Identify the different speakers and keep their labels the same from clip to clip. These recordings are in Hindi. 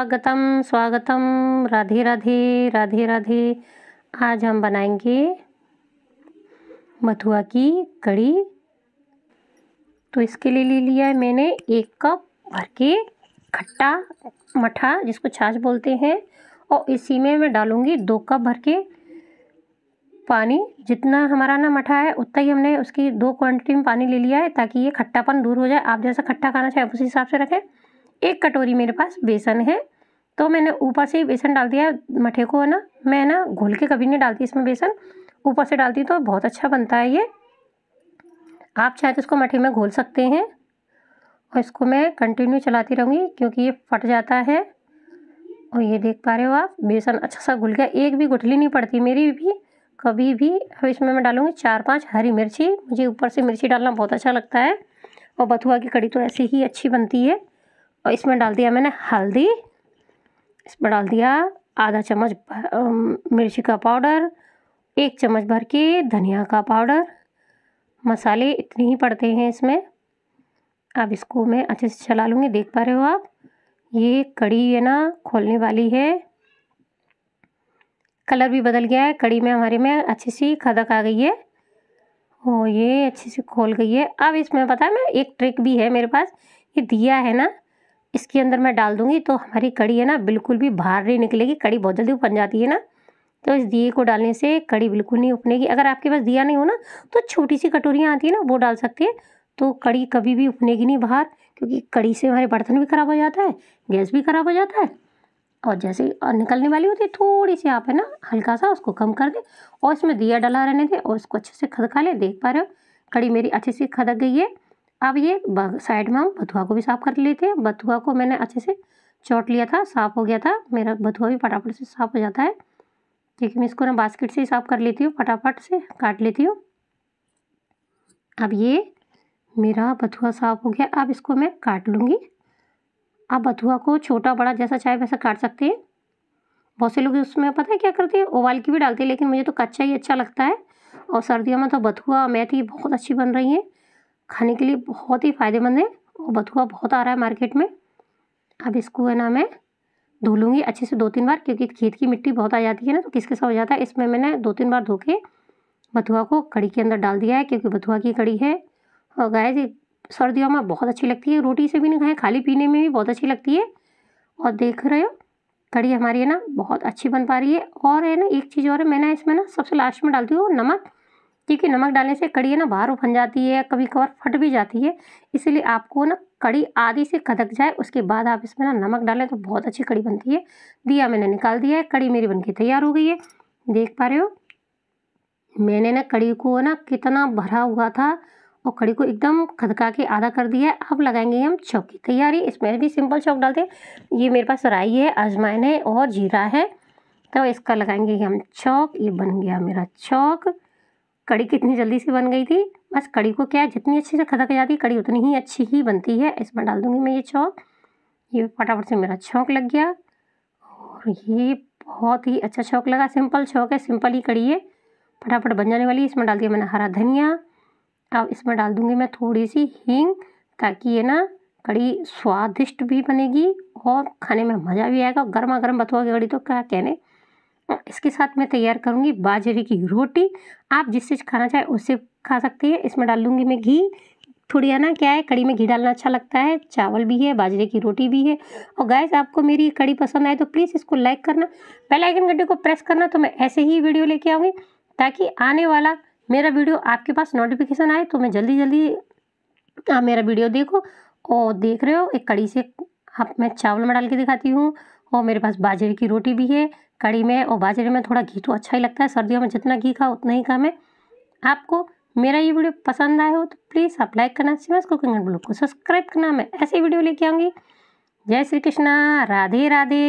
Speaker 1: स्वागतम स्वागतम राधे राधे राधे राधे आज हम बनाएंगे मथुआ की कड़ी तो इसके लिए ले लिया है मैंने एक कप भर के खट्टा मठा जिसको छाछ बोलते हैं और इसी में मैं डालूँगी दो कप भर के पानी जितना हमारा ना मठा है उतना ही हमने उसकी दो क्वांटिटी में पानी ले लिया है ताकि ये खट्टापन दूर हो जाए आप जैसा खट्टा खाना चाहे उसी हिसाब से रखें एक कटोरी मेरे पास बेसन है तो मैंने ऊपर से ही बेसन डाल दिया मठे को है ना मैं ना घोल के कभी नहीं डालती इसमें बेसन ऊपर से डालती तो बहुत अच्छा बनता है ये आप चाहे तो इसको मठे में घोल सकते हैं और इसको मैं कंटिन्यू चलाती रहूँगी क्योंकि ये फट जाता है और ये देख पा रहे हो आप बेसन अच्छा सा घुल गया एक भी गुठली नहीं पड़ती मेरी भी कभी भी अब इसमें मैं डालूँगी चार पांच हरी मिर्ची मुझे ऊपर से मिर्ची डालना बहुत अच्छा लगता है और बथुआ की कड़ी तो ऐसे ही अच्छी बनती है और इसमें डाल दिया मैंने हल्दी इस पर डाल दिया आधा चम्मच मिर्ची का पाउडर एक चम्मच भर के धनिया का पाउडर मसाले इतने ही पड़ते हैं इसमें अब इसको मैं अच्छे से चला लूँगी देख पा रहे हो आप ये कड़ी है ना खोलने वाली है कलर भी बदल गया है कड़ी में हमारे में अच्छी सी खदक आ गई है और ये अच्छी सी खोल गई है अब इसमें पता है मैं एक ट्रिक भी है मेरे पास ये दिया है ना इसके अंदर मैं डाल दूँगी तो हमारी कड़ी है ना बिल्कुल भी बाहर नहीं निकलेगी कड़ी बहुत जल्दी उपन जाती है ना तो इस दिए को डालने से कड़ी बिल्कुल नहीं उपनेगी अगर आपके पास दिया नहीं हो ना तो छोटी सी कटोरियाँ आती है ना वो डाल सकते हैं तो कड़ी कभी भी उपनेगी नहीं बाहर क्योंकि कड़ी से हमारे बर्तन भी ख़राब हो जाता है गैस भी ख़राब हो जाता है और जैसे निकलने वाली होती है थोड़ी सी आप है ना हल्का सा उसको कम कर दें और इसमें दिया डला रहने दें और उसको अच्छे से खदका लें देख पा रहे हो कड़ी मेरी अच्छे से खदक गई है अब ये साइड में हम बथुआ को भी साफ़ कर लेते हैं बथुआ को मैंने अच्छे से चौट लिया था साफ़ हो गया था मेरा बथुआ भी फटाफट से साफ़ हो जाता है ठीक है मैं इसको ना बास्केट से ही साफ़ कर लेती हूँ फटाफट से काट लेती हूँ अब ये मेरा बथुआ साफ़ हो गया अब इसको मैं काट लूँगी आप बथुआ को छोटा बड़ा जैसा चाहे वैसा काट सकते हैं बहुत से लोग उसमें पता है क्या करते हैं उबाल की भी डालते हैं लेकिन मुझे तो कच्चा ही अच्छा लगता है और सर्दियों में तो बथुआ मेथी बहुत अच्छी बन रही है खाने के लिए बहुत ही फ़ायदेमंद है और बथुआ बहुत आ रहा है मार्केट में अब इसको है ना मैं धो लूँगी अच्छे से दो तीन बार क्योंकि खेत की मिट्टी बहुत आ जाती है ना तो किसके साथ हो जाता है इसमें मैंने दो तीन बार धो के बथुआ को कड़ी के अंदर डाल दिया है क्योंकि बथुआ की कड़ी है और गाय जी सर्दियों में बहुत अच्छी लगती है रोटी से भी नहीं खाएँ खाली पीने में भी बहुत अच्छी लगती है और देख रहे हो कड़ी हमारी है ना बहुत अच्छी बन पा रही है और है ना एक चीज़ और है मैंने इसमें ना सबसे लास्ट में डालती हूँ नमक क्योंकि नमक डालने से कड़ी है ना बाहर उफन जाती है कभी कभार फट भी जाती है इसीलिए आपको ना कड़ी आधी से खदक जाए उसके बाद आप इसमें ना नमक डालें तो बहुत अच्छी कड़ी बनती है दिया मैंने निकाल दिया है कड़ी मेरी बनके तैयार हो गई है देख पा रहे हो मैंने ना कड़ी को ना कितना भरा हुआ था और कड़ी को एकदम खदका के आधा कर दिया है अब लगाएंगे हम चौक की तैयारी इसमें भी सिंपल चौक डालते हैं ये मेरे पास राई है अजवाइन है और जीरा है तो इसका लगाएंगे हम चौक ये बन गया मेरा चौक कड़ी कितनी जल्दी से बन गई थी बस कड़ी को क्या है जितनी अच्छे से खदक जाती है कड़ी उतनी ही अच्छी ही बनती है इसमें डाल दूँगी मैं ये चौक ये फटाफट से मेरा छौंक लग गया और ये बहुत ही अच्छा छौंक लगा सिंपल छौंक है सिंपल ही कड़ी है फटाफट बन जाने वाली इसमें डाल दिया मैंने हरा धनिया अब इसमें डाल दूँगी मैं थोड़ी सी हींग ताकि ये ना कड़ी स्वादिष्ट भी बनेगी और खाने में मज़ा भी आएगा गर्मा गर्म बथुआ की कड़ी तो क्या कहने और इसके साथ मैं तैयार करूँगी बाजरे की रोटी आप जिससे खाना चाहे उससे खा सकती है इसमें डाल लूँगी मैं घी थोड़ी है ना क्या है कड़ी में घी डालना अच्छा लगता है चावल भी है बाजरे की रोटी भी है और गैस आपको मेरी कड़ी पसंद आए तो प्लीज़ इसको लाइक करना पहले आइकन घंटे को प्रेस करना तो मैं ऐसे ही वीडियो लेके आऊँगी ताकि आने वाला मेरा वीडियो आपके पास नोटिफिकेशन आए तो मैं जल्दी जल्दी आप मेरा वीडियो देखो और देख रहे हो एक कड़ी से आप मैं चावल में डाल के दिखाती हूँ और मेरे पास बाजरे की रोटी भी है कड़ी में और बाजरे में थोड़ा घी तो अच्छा ही लगता है सर्दियों में जितना घी खाओ उतना ही कम है आपको मेरा ये वीडियो पसंद आया हो तो प्लीज़ आप लाइक करना सीमा कुकिंग एंड ब्लॉग को सब्सक्राइब करना मैं ऐसी वीडियो लेके आऊँगी जय श्री कृष्णा राधे राधे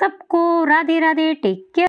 Speaker 1: सबको राधे राधे टेक केयर